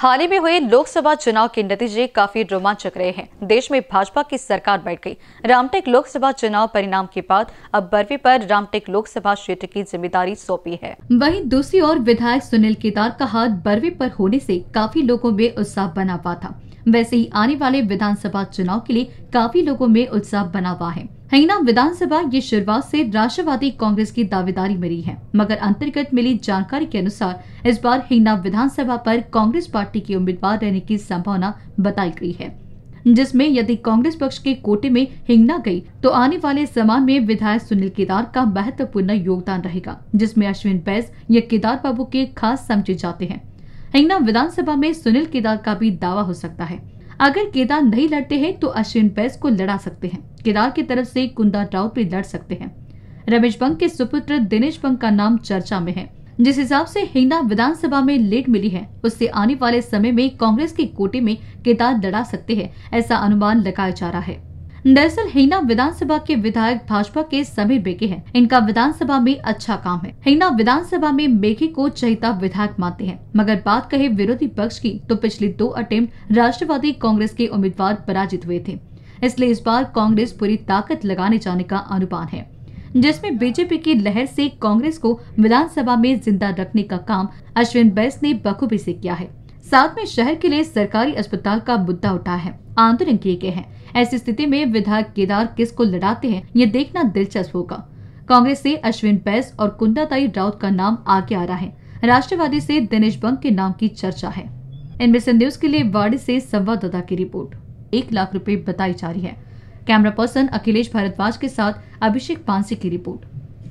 हाल ही में हुए लोकसभा चुनाव के नतीजे काफी रोमांचक रहे हैं देश में भाजपा की सरकार बैठ गई रामटेक लोकसभा चुनाव परिणाम के बाद अब बर्फी पर रामटेक लोकसभा क्षेत्र की जिम्मेदारी सौंपी है वहीं दूसरी ओर विधायक सुनील केदार का हाथ बर्फी पर होने से काफी लोगों में उत्साह बना हुआ था वैसे ही आने वाले विधानसभा चुनाव के लिए काफी लोगों में उत्साह बना हुआ है हंगना विधानसभा ये शुरुआत से राष्ट्रवादी कांग्रेस की दावेदारी में रही है मगर अंतर्गत मिली जानकारी के अनुसार इस बार हिंगना विधानसभा पर कांग्रेस पार्टी के उम्मीदवार रहने की संभावना बताई गई है जिसमें यदि कांग्रेस पक्ष के कोटे में हिंगना गई तो आने वाले समान में विधायक सुनील केदार का महत्वपूर्ण योगदान रहेगा जिसमें अश्विन बैस या केदार बाबू के खास समझे जाते हैं हिंगना विधानसभा में सुनील केदार का भी दावा हो सकता है अगर केदार नहीं लड़ते हैं तो अश्विन बैस को लड़ा सकते हैं केदार की तरफ से कुंदा राउत भी लड़ सकते हैं रमेश बंग के सुपुत्र दिनेश बंग का नाम चर्चा में है जिस हिसाब से हिंगना विधानसभा में लेट मिली है उससे आने वाले समय में कांग्रेस के कोटे में केदार लड़ा सकते हैं ऐसा अनुमान लगाया जा रहा है दरअसल हिंगना विधानसभा के विधायक भाजपा के समीर बेके हैं इनका विधानसभा में अच्छा काम है हिना विधानसभा में बेके को चहिता विधायक मानते हैं मगर बात कहे विरोधी पक्ष की तो पिछले दो अटेम्प्ट राष्ट्रवादी कांग्रेस के उम्मीदवार पराजित हुए थे इसलिए इस बार कांग्रेस पूरी ताकत लगाने जाने का अनुमान है जिसमें बीजेपी की लहर से कांग्रेस को विधानसभा में जिंदा रखने का काम अश्विन बैस ने बखूबी से किया है साथ में शहर के लिए सरकारी अस्पताल का मुद्दा उठा है आंदोलन किए गए हैं ऐसी स्थिति में विधायक केदार किस को लड़ाते हैं ये देखना दिलचस्प होगा कांग्रेस से अश्विन बैस और कुंदाताई राउत का नाम आगे आ रहा है राष्ट्रवादी से दिनेश बंग के नाम की चर्चा है इनबीसी न्यूज के लिए वाड़ी से संवाददाता की रिपोर्ट एक लाख रुपए बताई जा रही है कैमरा पर्सन अखिलेश भारद्वाज के साथ अभिषेक पांसी की रिपोर्ट